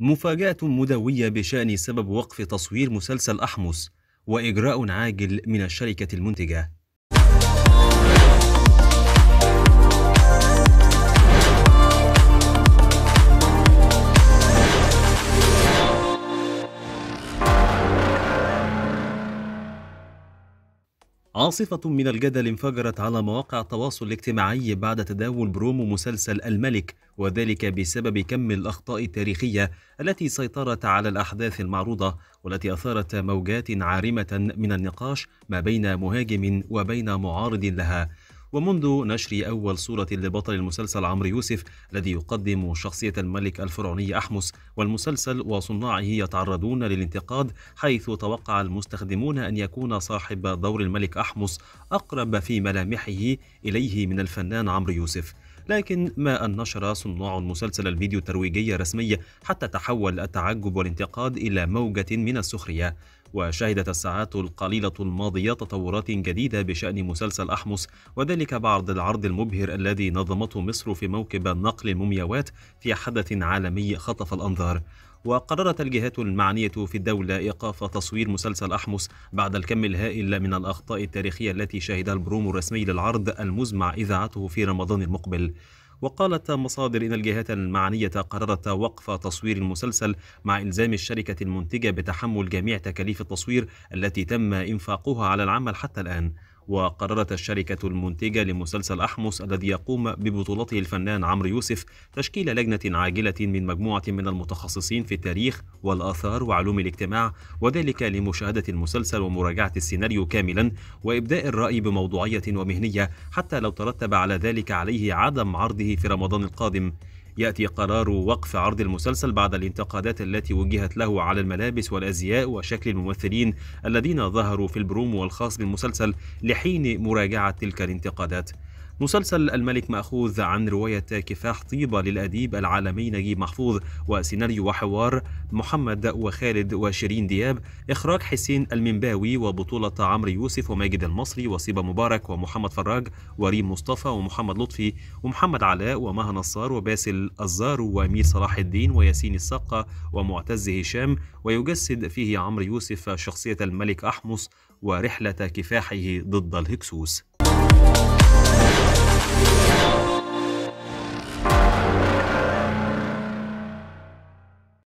مفاجأة مدوية بشأن سبب وقف تصوير مسلسل أحمس وإجراء عاجل من الشركة المنتجة عاصفة من الجدل انفجرت على مواقع التواصل الاجتماعي بعد تداول برومو مسلسل الملك وذلك بسبب كم الأخطاء التاريخية التي سيطرت على الأحداث المعروضة والتي أثارت موجات عارمة من النقاش ما بين مهاجم وبين معارض لها ومنذ نشر أول صورة لبطل المسلسل عمرو يوسف الذي يقدم شخصية الملك الفرعوني أحمس والمسلسل وصناعه يتعرضون للانتقاد حيث توقع المستخدمون أن يكون صاحب دور الملك أحمس أقرب في ملامحه إليه من الفنان عمرو يوسف لكن ما أن نشر صناع المسلسل الفيديو الترويجي الرسمي حتى تحول التعجب والانتقاد إلى موجة من السخرية وشهدت الساعات القليلة الماضية تطورات جديدة بشأن مسلسل أحمس وذلك بعد العرض المبهر الذي نظمته مصر في موكب نقل المومياوات في حدث عالمي خطف الأنظار وقررت الجهات المعنية في الدولة إيقاف تصوير مسلسل أحمس بعد الكم الهائل من الأخطاء التاريخية التي شهدها البرومو الرسمي للعرض المزمع إذاعته في رمضان المقبل وقالت مصادر إن الجهات المعنية قررت وقف تصوير المسلسل مع إلزام الشركة المنتجة بتحمل جميع تكاليف التصوير التي تم إنفاقها على العمل حتى الآن وقررت الشركة المنتجة لمسلسل أحمس الذي يقوم ببطولته الفنان عمرو يوسف تشكيل لجنة عاجلة من مجموعة من المتخصصين في التاريخ والآثار وعلوم الاجتماع وذلك لمشاهدة المسلسل ومراجعة السيناريو كاملا وإبداء الرأي بموضوعية ومهنية حتى لو ترتب على ذلك عليه عدم عرضه في رمضان القادم يأتي قرار وقف عرض المسلسل بعد الانتقادات التي وجهت له على الملابس والأزياء وشكل الممثلين الذين ظهروا في البرومو الخاص بالمسلسل لحين مراجعة تلك الانتقادات مسلسل الملك مأخوذ عن رواية كفاح طيبة للأديب العالمي نجيب محفوظ وسيناريو وحوار محمد وخالد وشيرين دياب إخراج حسين المنباوي وبطولة عمرو يوسف وماجد المصري وصيبة مبارك ومحمد فراج وريم مصطفى ومحمد لطفي ومحمد علاء ومها نصار وباسل الزار وأمير صلاح الدين وياسين السقة ومعتز هشام ويجسد فيه عمرو يوسف شخصية الملك أحمص ورحلة كفاحه ضد الهكسوس Yeah.